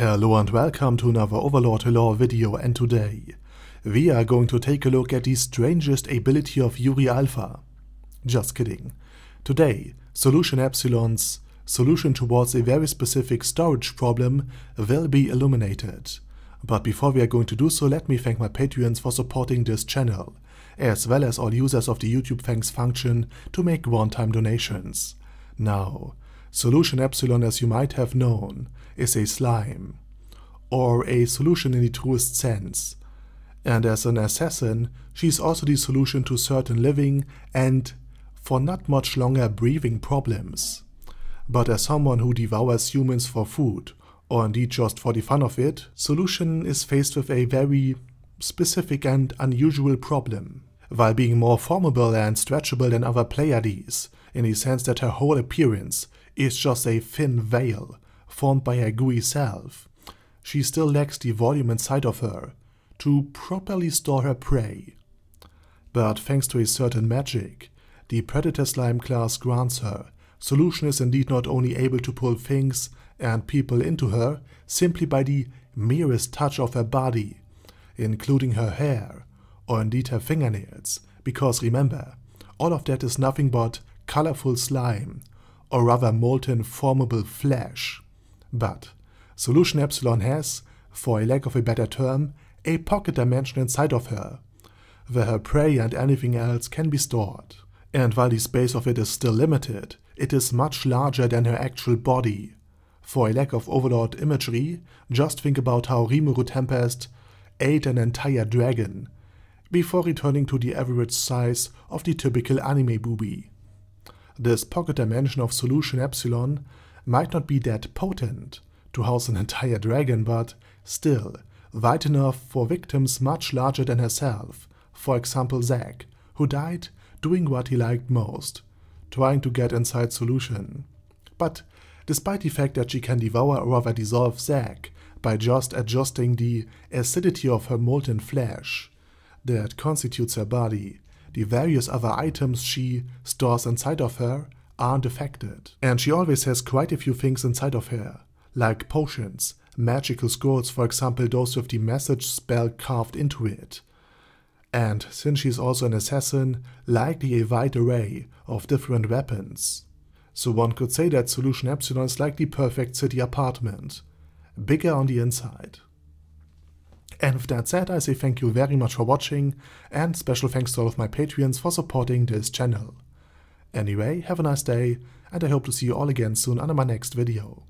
Hello and welcome to another Overlord lore video and today we are going to take a look at the strangest ability of Yuri Alpha. Just kidding. Today, Solution Epsilon's solution towards a very specific storage problem will be illuminated. But before we are going to do so, let me thank my Patreons for supporting this channel, as well as all users of the YouTube thanks function to make one-time donations. Now, Solution epsilon, as you might have known, is a slime, or a solution in the truest sense, and as an assassin, she is also the solution to certain living and, for not much longer, breathing problems. But as someone who devours humans for food, or indeed just for the fun of it, Solution is faced with a very specific and unusual problem. While being more formable and stretchable than other Pleiades, in the sense that her whole appearance is just a thin veil formed by her gooey self. She still lacks the volume inside of her to properly store her prey. But thanks to a certain magic, the Predator Slime class grants her, Solution is indeed not only able to pull things and people into her simply by the merest touch of her body, including her hair, or indeed her fingernails, because remember, all of that is nothing but colorful slime, or rather molten formable flesh. But Solution Epsilon has, for a lack of a better term, a pocket dimension inside of her, where her prey and anything else can be stored. And while the space of it is still limited, it is much larger than her actual body. For a lack of overlord imagery, just think about how Rimuru Tempest ate an entire dragon, before returning to the average size of the typical anime booby this pocket dimension of solution epsilon might not be that potent to house an entire dragon, but still wide enough for victims much larger than herself, for example Zack, who died doing what he liked most, trying to get inside Solution. But despite the fact that she can devour or rather dissolve Zack by just adjusting the acidity of her molten flesh that constitutes her body, the various other items she stores inside of her aren't affected. And she always has quite a few things inside of her, like potions, magical scrolls, for example those with the message spell carved into it. And since she's also an assassin, likely a wide array of different weapons. So one could say that Solution Epsilon is like the perfect city apartment, bigger on the inside. And with that said, I say thank you very much for watching, and special thanks to all of my Patreons for supporting this channel. Anyway, have a nice day, and I hope to see you all again soon under my next video.